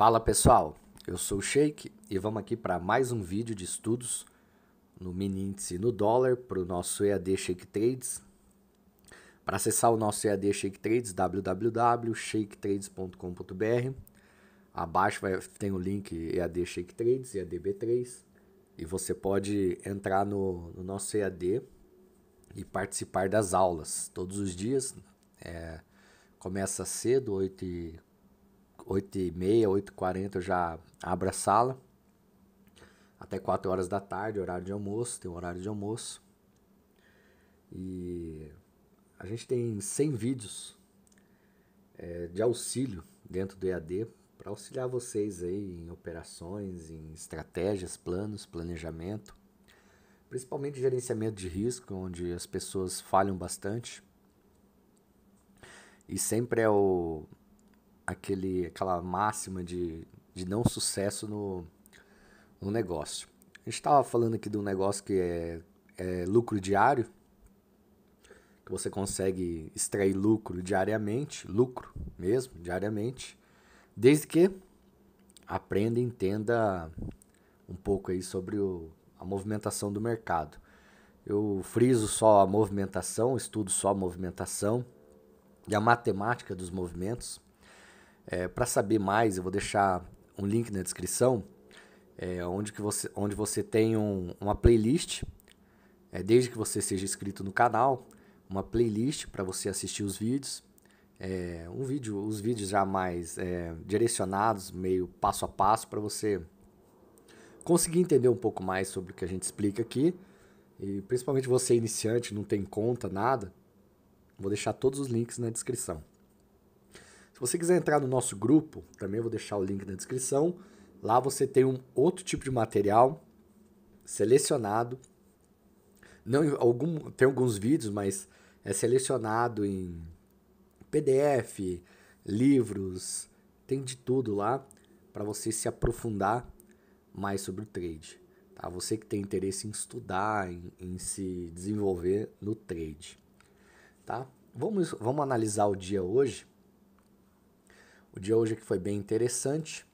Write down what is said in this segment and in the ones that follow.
Fala pessoal, eu sou o Sheik e vamos aqui para mais um vídeo de estudos no mini índice no dólar para o nosso EAD Shake Trades. Para acessar o nosso EAD Shake Trades, www.shaketrades.com.br. Abaixo vai, tem o link EAD Shake Trades, EADB3. E você pode entrar no, no nosso EAD e participar das aulas todos os dias. É, começa cedo, 8 e 8h30, 8h40 eu já abro a sala. Até 4 horas da tarde, horário de almoço, tem um horário de almoço. E a gente tem 100 vídeos é, de auxílio dentro do EAD para auxiliar vocês aí em operações, em estratégias, planos, planejamento, principalmente gerenciamento de risco, onde as pessoas falham bastante. E sempre é o aquele, aquela máxima de, de não sucesso no, no negócio. A gente estava falando aqui de um negócio que é, é lucro diário, que você consegue extrair lucro diariamente, lucro mesmo, diariamente, desde que aprenda e entenda um pouco aí sobre o, a movimentação do mercado. Eu friso só a movimentação, estudo só a movimentação e a matemática dos movimentos. É, para saber mais, eu vou deixar um link na descrição, é, onde, que você, onde você tem um, uma playlist, é, desde que você seja inscrito no canal, uma playlist para você assistir os vídeos. É, um vídeo, os vídeos já mais é, direcionados, meio passo a passo, para você conseguir entender um pouco mais sobre o que a gente explica aqui. E principalmente você iniciante, não tem conta, nada. Vou deixar todos os links na descrição. Se você quiser entrar no nosso grupo, também vou deixar o link na descrição. Lá você tem um outro tipo de material selecionado. Não, algum, tem alguns vídeos, mas é selecionado em PDF, livros, tem de tudo lá para você se aprofundar mais sobre o trade. Tá? Você que tem interesse em estudar, em, em se desenvolver no trade. Tá? Vamos, vamos analisar o dia hoje o dia hoje é que foi bem interessante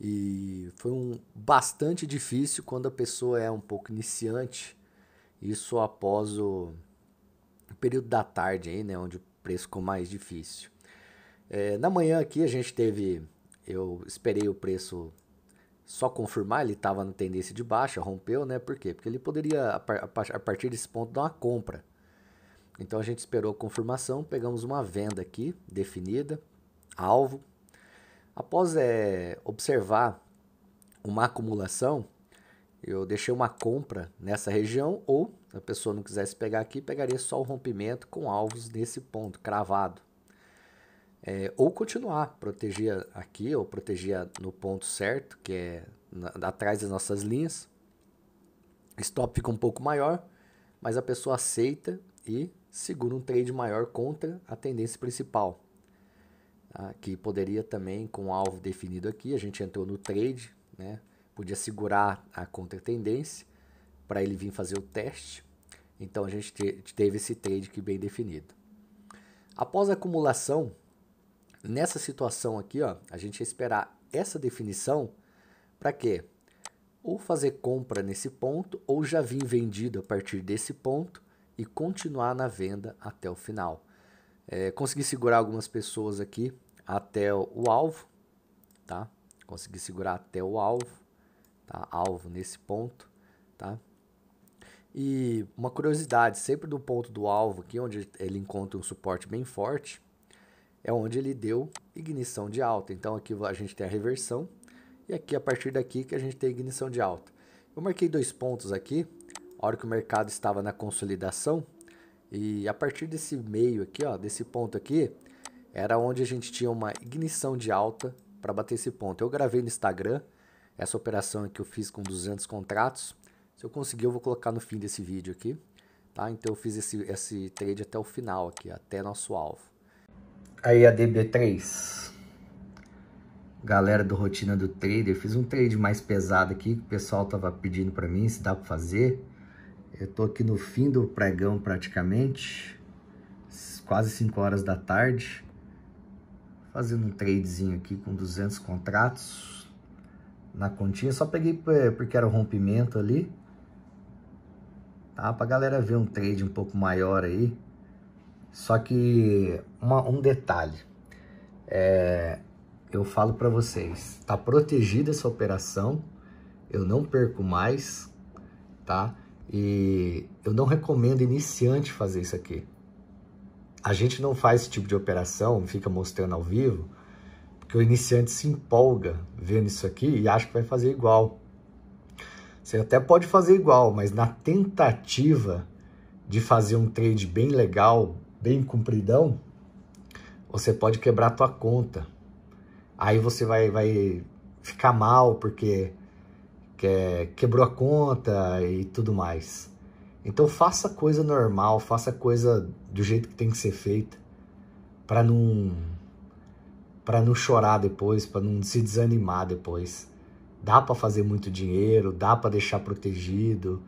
e foi um bastante difícil quando a pessoa é um pouco iniciante. Isso após o período da tarde aí, né, onde o preço ficou mais difícil. É, na manhã aqui a gente teve, eu esperei o preço só confirmar, ele estava na tendência de baixa, rompeu, né? Por quê? Porque ele poderia, a partir desse ponto, dar uma compra. Então a gente esperou a confirmação, pegamos uma venda aqui definida, alvo. Após é, observar uma acumulação, eu deixei uma compra nessa região, ou a pessoa não quisesse pegar aqui, pegaria só o rompimento com alvos nesse ponto, cravado. É, ou continuar, proteger aqui, ou proteger no ponto certo, que é na, atrás das nossas linhas. Stop fica um pouco maior, mas a pessoa aceita e segura um trade maior contra a tendência principal. Ah, que poderia também, com o alvo definido aqui, a gente entrou no trade, né? podia segurar a contra-tendência para ele vir fazer o teste. Então a gente te teve esse trade aqui bem definido. Após a acumulação, nessa situação aqui, ó, a gente ia esperar essa definição para quê? Ou fazer compra nesse ponto, ou já vir vendido a partir desse ponto e continuar na venda até o final. É, consegui segurar algumas pessoas aqui até o alvo, tá? Consegui segurar até o alvo, tá? Alvo nesse ponto, tá? E uma curiosidade, sempre do ponto do alvo aqui, onde ele encontra um suporte bem forte, é onde ele deu ignição de alta. Então aqui a gente tem a reversão e aqui a partir daqui que a gente tem a ignição de alta. Eu marquei dois pontos aqui, a hora que o mercado estava na consolidação e a partir desse meio aqui, ó, desse ponto aqui, era onde a gente tinha uma ignição de alta para bater esse ponto. Eu gravei no Instagram essa operação que eu fiz com 200 contratos. Se eu conseguir, eu vou colocar no fim desse vídeo aqui. Tá? Então eu fiz esse, esse trade até o final aqui, até nosso alvo. Aí a DB3. Galera do Rotina do Trader, fiz um trade mais pesado aqui que o pessoal tava pedindo para mim se dá para fazer. Eu tô aqui no fim do pregão praticamente, quase 5 horas da tarde fazendo um tradezinho aqui com 200 contratos na continha. Só peguei é, porque era o rompimento ali. Tá? Pra galera ver um trade um pouco maior aí. Só que uma, um detalhe. É, eu falo para vocês, tá protegida essa operação. Eu não perco mais, tá? E eu não recomendo iniciante fazer isso aqui. A gente não faz esse tipo de operação, fica mostrando ao vivo, porque o iniciante se empolga vendo isso aqui e acha que vai fazer igual. Você até pode fazer igual, mas na tentativa de fazer um trade bem legal, bem compridão, você pode quebrar a tua conta. Aí você vai, vai ficar mal porque quebrou a conta e tudo mais. Então faça coisa normal, faça coisa do jeito que tem que ser feita, para não para não chorar depois, para não se desanimar depois. Dá para fazer muito dinheiro, dá para deixar protegido,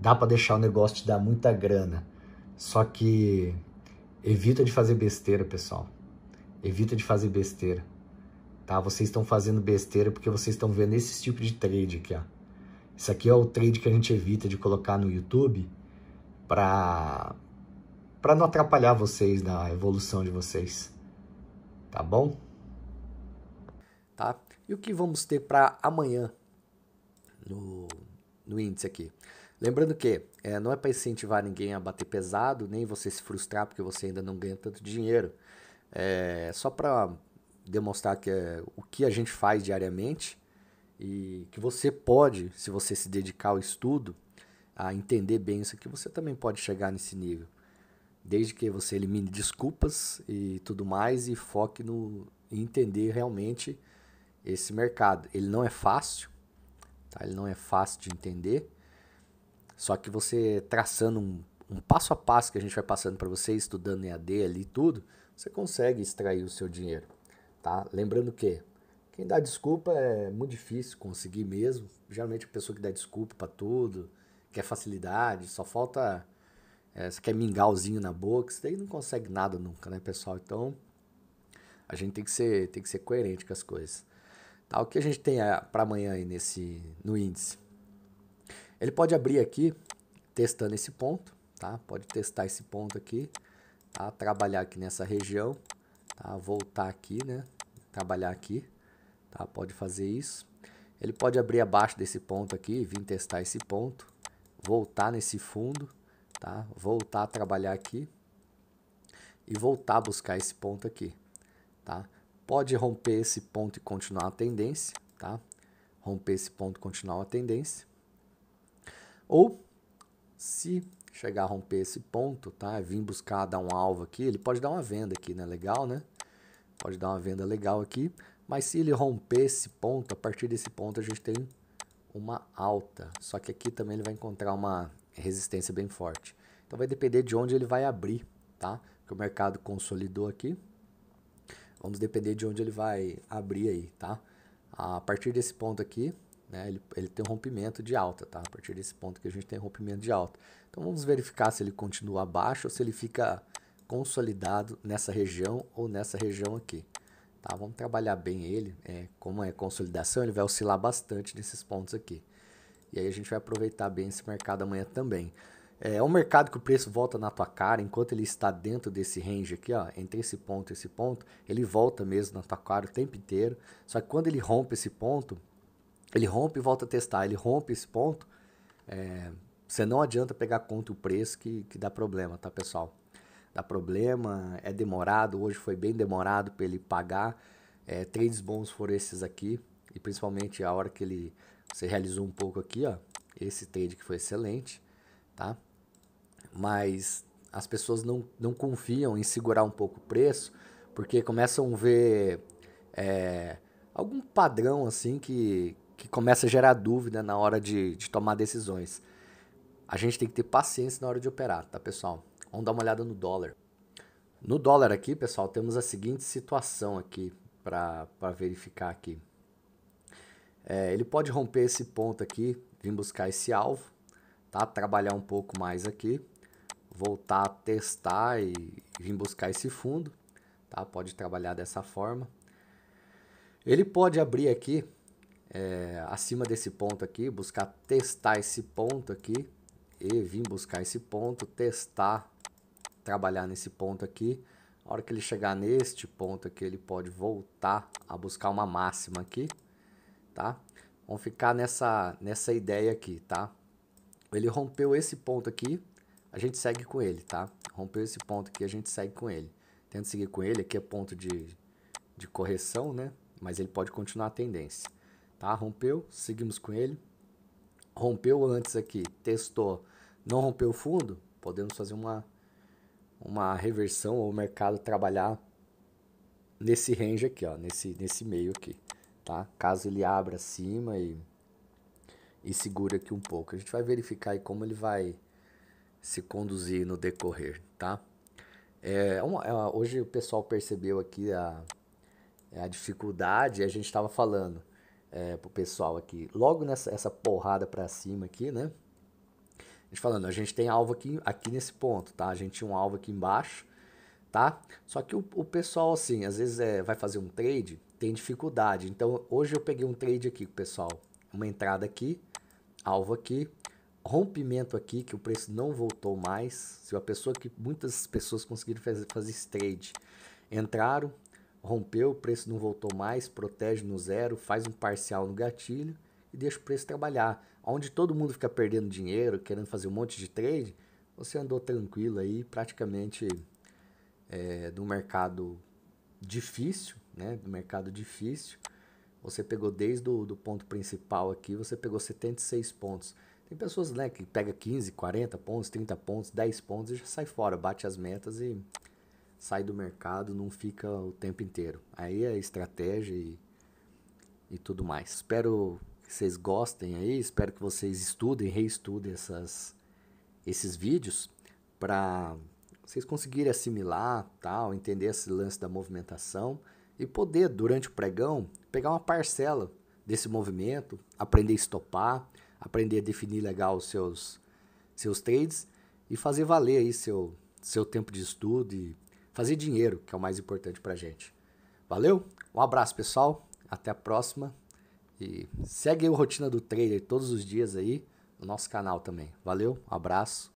dá para deixar o negócio te dar muita grana. Só que evita de fazer besteira, pessoal. Evita de fazer besteira. Tá? Vocês estão fazendo besteira porque vocês estão vendo esse tipo de trade aqui, ó. Isso aqui é o trade que a gente evita de colocar no YouTube para para não atrapalhar vocês na evolução de vocês. Tá bom? Tá? E o que vamos ter para amanhã no, no índice aqui? Lembrando que é, não é para incentivar ninguém a bater pesado, nem você se frustrar porque você ainda não ganha tanto dinheiro. É só para demonstrar que é, o que a gente faz diariamente e que você pode, se você se dedicar ao estudo, a entender bem isso aqui, você também pode chegar nesse nível. Desde que você elimine desculpas e tudo mais e foque no em entender realmente esse mercado. Ele não é fácil, tá? ele não é fácil de entender, só que você traçando um, um passo a passo que a gente vai passando para você, estudando EAD ali e tudo, você consegue extrair o seu dinheiro. Tá? Lembrando que quem dá desculpa é muito difícil conseguir mesmo. Geralmente a pessoa que dá desculpa para tudo, quer facilidade, só falta. É, você quer mingauzinho na boca, isso daí não consegue nada nunca, né, pessoal? Então a gente tem que ser, tem que ser coerente com as coisas. Tá, o que a gente tem eh, para amanhã aí nesse, no índice? Ele pode abrir aqui, testando esse ponto, tá? Pode testar esse ponto aqui, tá? Trabalhar aqui nessa região, tá? Voltar aqui, né? Trabalhar aqui Tá? Pode fazer isso. Ele pode abrir abaixo desse ponto aqui, vir testar esse ponto, voltar nesse fundo, tá? voltar a trabalhar aqui e voltar a buscar esse ponto aqui. Tá? Pode romper esse ponto e continuar a tendência. Tá? Romper esse ponto e continuar a tendência. Ou, se chegar a romper esse ponto, tá? vir buscar dar um alvo aqui, ele pode dar uma venda aqui, né? legal, né? Pode dar uma venda legal aqui. Mas se ele romper esse ponto, a partir desse ponto a gente tem uma alta. Só que aqui também ele vai encontrar uma resistência bem forte. Então vai depender de onde ele vai abrir, tá? Porque o mercado consolidou aqui. Vamos depender de onde ele vai abrir aí, tá? A partir desse ponto aqui, né, ele, ele tem um rompimento de alta, tá? A partir desse ponto que a gente tem um rompimento de alta. Então vamos verificar se ele continua abaixo ou se ele fica consolidado nessa região ou nessa região aqui. Tá? Vamos trabalhar bem ele. É, como é consolidação, ele vai oscilar bastante nesses pontos aqui. E aí a gente vai aproveitar bem esse mercado amanhã também. É, é um mercado que o preço volta na tua cara, enquanto ele está dentro desse range aqui, ó, entre esse ponto e esse ponto, ele volta mesmo na tua cara o tempo inteiro. Só que quando ele rompe esse ponto, ele rompe e volta a testar, ele rompe esse ponto, é, você não adianta pegar contra o preço que, que dá problema, tá pessoal? dá problema, é demorado. Hoje foi bem demorado para ele pagar. É, trades bons foram esses aqui, e principalmente a hora que ele você realizou um pouco aqui, ó, esse trade que foi excelente, tá? Mas as pessoas não, não confiam em segurar um pouco o preço, porque começam a ver é, algum padrão assim que, que começa a gerar dúvida na hora de, de tomar decisões. A gente tem que ter paciência na hora de operar, tá pessoal? Vamos dar uma olhada no dólar. No dólar aqui, pessoal, temos a seguinte situação aqui para verificar aqui. É, ele pode romper esse ponto aqui, vir buscar esse alvo, tá? Trabalhar um pouco mais aqui, voltar a testar e vir buscar esse fundo, tá? Pode trabalhar dessa forma. Ele pode abrir aqui, é, acima desse ponto aqui, buscar testar esse ponto aqui e vir buscar esse ponto, testar trabalhar nesse ponto aqui. A hora que ele chegar neste ponto aqui, ele pode voltar a buscar uma máxima aqui, tá? Vamos ficar nessa, nessa ideia aqui, tá? Ele rompeu esse ponto aqui, a gente segue com ele, tá? Rompeu esse ponto aqui, a gente segue com ele. Tenta seguir com ele, aqui é ponto de, de correção, né? Mas ele pode continuar a tendência, tá? Rompeu, seguimos com ele. Rompeu antes aqui, testou, não rompeu o fundo, podemos fazer uma uma reversão ou o mercado trabalhar nesse range aqui, ó, nesse, nesse meio aqui, tá? Caso ele abra acima e, e segura aqui um pouco. A gente vai verificar aí como ele vai se conduzir no decorrer, tá? É, é uma, é hoje o pessoal percebeu aqui a, é a dificuldade, a gente estava falando é, pro pessoal aqui, logo nessa essa porrada para cima aqui, né? gente falando, a gente tem alvo aqui, aqui nesse ponto, tá? A gente tinha um alvo aqui embaixo, tá? Só que o, o pessoal, assim, às vezes é, vai fazer um trade, tem dificuldade. Então, hoje eu peguei um trade aqui, pessoal. Uma entrada aqui, alvo aqui, rompimento aqui, que o preço não voltou mais. Se a pessoa que muitas pessoas conseguiram fazer, fazer esse trade entraram, rompeu, o preço não voltou mais, protege no zero, faz um parcial no gatilho e deixa o preço trabalhar. Onde todo mundo fica perdendo dinheiro, querendo fazer um monte de trade, você andou tranquilo aí, praticamente é, do mercado difícil, né? Do mercado difícil. Você pegou desde o do ponto principal aqui, você pegou 76 pontos. Tem pessoas né, que pega 15, 40 pontos, 30 pontos, 10 pontos e já sai fora, bate as metas e sai do mercado, não fica o tempo inteiro. Aí é estratégia e, e tudo mais. Espero que vocês gostem aí. Espero que vocês estudem, reestudem essas, esses vídeos para vocês conseguirem assimilar, tal, entender esse lance da movimentação e poder, durante o pregão, pegar uma parcela desse movimento, aprender a estopar, aprender a definir legal os seus, seus trades e fazer valer aí seu, seu tempo de estudo e fazer dinheiro, que é o mais importante para gente. Valeu, um abraço pessoal, até a próxima. E segue o Rotina do Trader todos os dias aí no nosso canal também. Valeu, um abraço.